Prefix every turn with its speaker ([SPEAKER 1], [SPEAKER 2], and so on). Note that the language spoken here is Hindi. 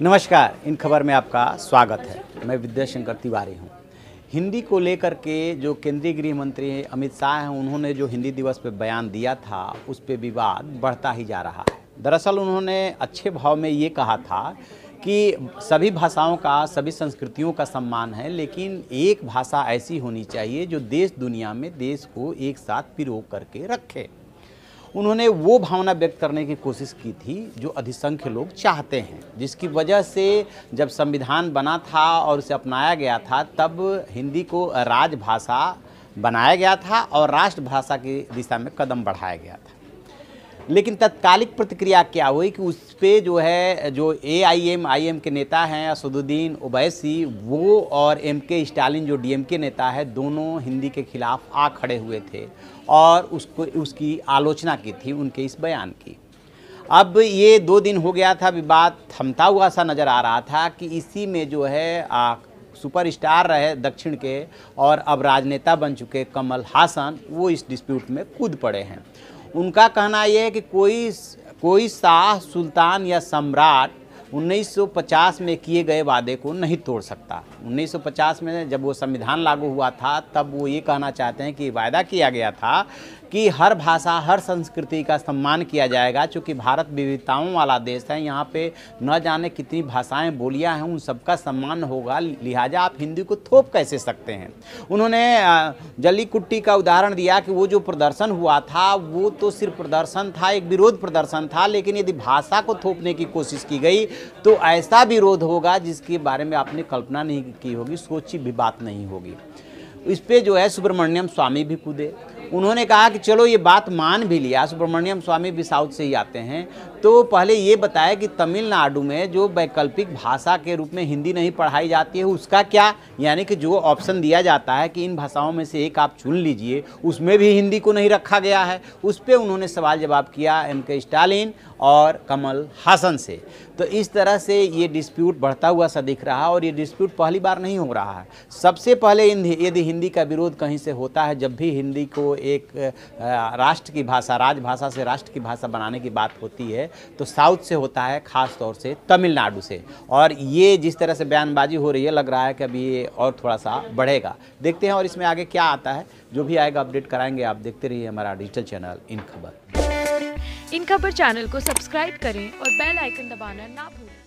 [SPEAKER 1] नमस्कार इन खबर में आपका स्वागत है मैं विद्याशंकर तिवारी हूँ हिंदी को लेकर के जो केंद्रीय गृह मंत्री अमित शाह हैं उन्होंने जो हिंदी दिवस पर बयान दिया था उस पर विवाद बढ़ता ही जा रहा है दरअसल उन्होंने अच्छे भाव में ये कहा था कि सभी भाषाओं का सभी संस्कृतियों का सम्मान है लेकिन एक भाषा ऐसी होनी चाहिए जो देश दुनिया में देश को एक साथ पिरो करके रखे उन्होंने वो भावना व्यक्त करने की कोशिश की थी जो अधिसंख्य लोग चाहते हैं जिसकी वजह से जब संविधान बना था और उसे अपनाया गया था तब हिंदी को राजभाषा बनाया गया था और राष्ट्रभाषा की दिशा में कदम बढ़ाया गया था लेकिन तत्कालिक प्रतिक्रिया क्या हुई कि उस पर जो है जो ए आई एम आई एम के नेता हैं असदुद्दीन ओबैसी वो और एम के स्टालिन जो डी एम के नेता है दोनों हिंदी के खिलाफ आ खड़े हुए थे और उसको उसकी आलोचना की थी उनके इस बयान की अब ये दो दिन हो गया था विवाद थमता हुआ सा नज़र आ रहा था कि इसी में जो है आ, सुपरस्टार रहे दक्षिण के और अब राजनेता बन चुके कमल हासन वो इस डिस्प्यूट में कूद पड़े हैं उनका कहना यह है कि कोई कोई शाह सुल्तान या सम्राट 1950 में किए गए वादे को नहीं तोड़ सकता 1950 में जब वो संविधान लागू हुआ था तब वो ये कहना चाहते हैं कि वायदा किया गया था कि हर भाषा हर संस्कृति का सम्मान किया जाएगा क्योंकि भारत विविधताओं वाला देश है यहाँ पे न जाने कितनी भाषाएं बोलियाँ हैं उन सबका सम्मान होगा लिहाजा आप हिंदी को थोप कैसे सकते हैं उन्होंने जलीकुट्टी का उदाहरण दिया कि वो जो प्रदर्शन हुआ था वो तो सिर्फ प्रदर्शन था एक विरोध प्रदर्शन था लेकिन यदि भाषा को थोपने की कोशिश की गई तो ऐसा विरोध होगा जिसके बारे में आपने कल्पना नहीं की होगी सोची भी बात नहीं होगी इस पर जो है सुब्रमण्यम स्वामी भी कूदे उन्होंने कहा कि चलो ये बात मान भी लिया सुब्रमण्यम स्वामी भी साउथ से ही आते हैं तो पहले ये बताया कि तमिलनाडु में जो वैकल्पिक भाषा के रूप में हिंदी नहीं पढ़ाई जाती है उसका क्या यानी कि जो ऑप्शन दिया जाता है कि इन भाषाओं में से एक आप चुन लीजिए उसमें भी हिंदी को नहीं रखा गया है उस पर उन्होंने सवाल जवाब किया एम के स्टालिन और कमल हासन से तो इस तरह से ये डिस्प्यूट बढ़ता हुआ सा दिख रहा और ये डिस्प्यूट पहली बार नहीं हो रहा है सबसे पहले यदि हिंदी का विरोध कहीं से होता है जब भी हिंदी को एक राष्ट्र की भाषा राजभाषा से राष्ट्र की भाषा बनाने की बात होती है तो साउथ से होता है ख़ास तौर से तमिलनाडु से और ये जिस तरह से बयानबाजी हो रही है लग रहा है कि अभी ये और थोड़ा सा बढ़ेगा देखते हैं और इसमें आगे क्या आता है जो भी आएगा अपडेट कराएंगे आप देखते रहिए हमारा डिजिटल चैनल इन खबर इन खबर चैनल को सब्सक्राइब करें और बेल आइकन दबाना ना भूलें